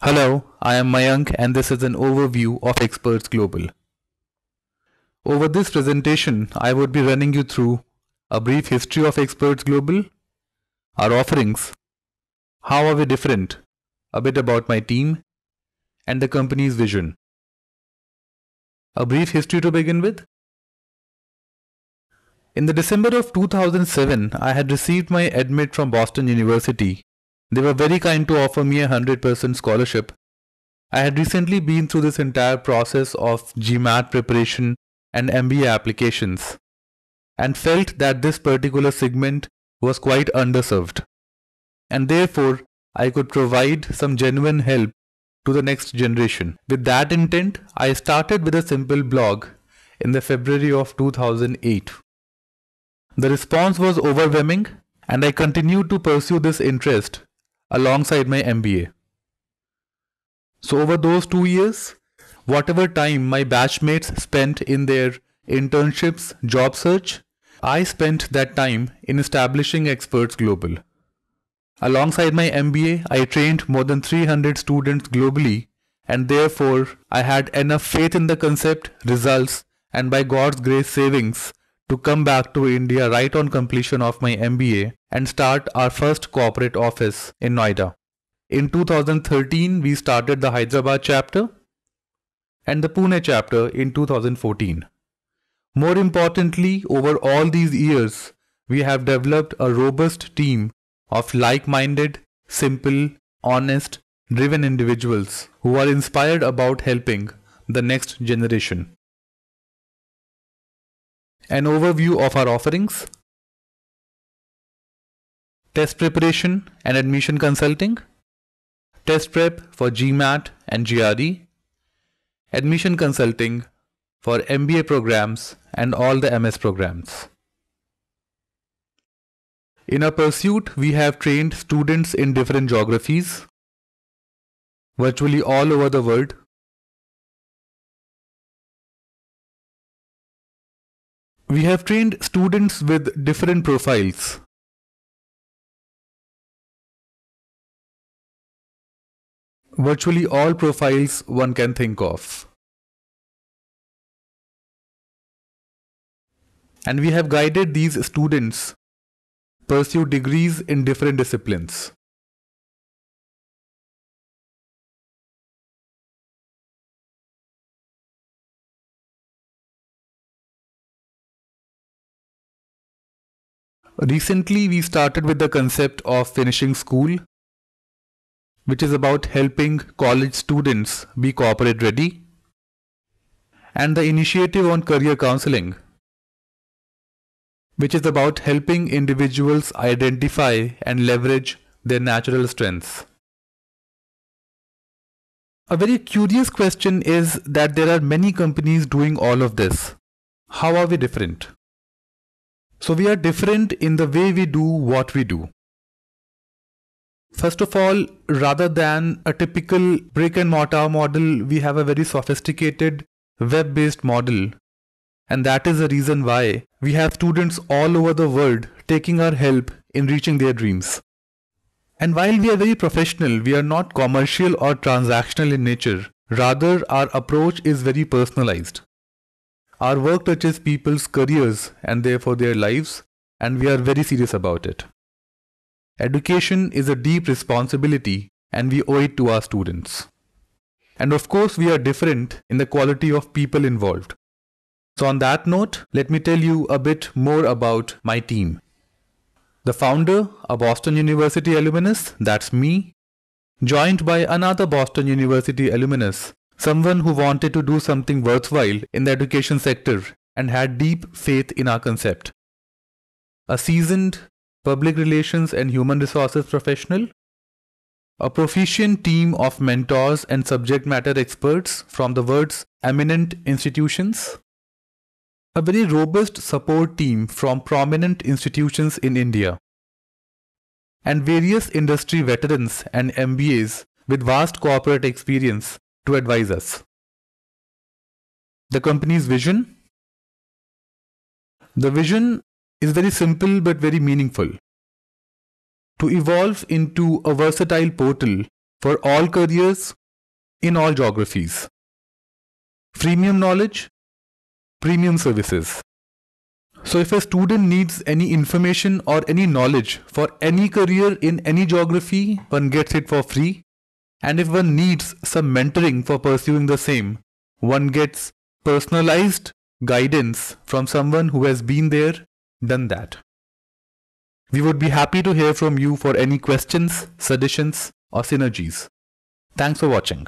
Hello, I am Mayank and this is an overview of Experts Global. Over this presentation, I would be running you through a brief history of Experts Global, our offerings, how are we different, a bit about my team, and the company's vision. A brief history to begin with. In the December of 2007, I had received my admit from Boston University they were very kind to offer me a 100% scholarship. I had recently been through this entire process of GMAT preparation and MBA applications and felt that this particular segment was quite underserved. And therefore, I could provide some genuine help to the next generation. With that intent, I started with a simple blog in the February of 2008. The response was overwhelming and I continued to pursue this interest alongside my MBA. So, over those two years, whatever time my batchmates spent in their internships, job search, I spent that time in establishing Experts Global. Alongside my MBA, I trained more than 300 students globally, and therefore, I had enough faith in the concept, results, and by God's grace, savings to come back to India right on completion of my MBA and start our first corporate office in Noida. In 2013, we started the Hyderabad chapter and the Pune chapter in 2014. More importantly, over all these years, we have developed a robust team of like minded, simple, honest, driven individuals who are inspired about helping the next generation an overview of our offerings, test preparation and admission consulting, test prep for GMAT and GRE, admission consulting for MBA programs and all the MS programs. In our pursuit, we have trained students in different geographies, virtually all over the world, We have trained students with different profiles. Virtually all profiles one can think of. And we have guided these students pursue degrees in different disciplines. Recently, we started with the concept of finishing school, which is about helping college students be corporate ready, and the initiative on career counseling, which is about helping individuals identify and leverage their natural strengths. A very curious question is that there are many companies doing all of this. How are we different? So we are different in the way we do what we do. First of all, rather than a typical brick and mortar model, we have a very sophisticated web based model. And that is the reason why we have students all over the world taking our help in reaching their dreams. And while we are very professional, we are not commercial or transactional in nature. Rather, our approach is very personalized. Our work touches people's careers and therefore their lives, and we are very serious about it. Education is a deep responsibility and we owe it to our students. And of course, we are different in the quality of people involved. So, on that note, let me tell you a bit more about my team. The founder, a Boston University alumnus, that's me, joined by another Boston University alumnus, someone who wanted to do something worthwhile in the education sector and had deep faith in our concept. A seasoned public relations and human resources professional, a proficient team of mentors and subject matter experts from the world's eminent institutions, a very robust support team from prominent institutions in India, and various industry veterans and MBAs with vast corporate experience to advise us. The company's vision. The vision is very simple but very meaningful. To evolve into a versatile portal for all careers in all geographies. Premium knowledge, premium services. So, if a student needs any information or any knowledge for any career in any geography, one gets it for free. And if one needs some mentoring for pursuing the same, one gets personalized guidance from someone who has been there, done that. We would be happy to hear from you for any questions, suggestions, or synergies. Thanks for watching.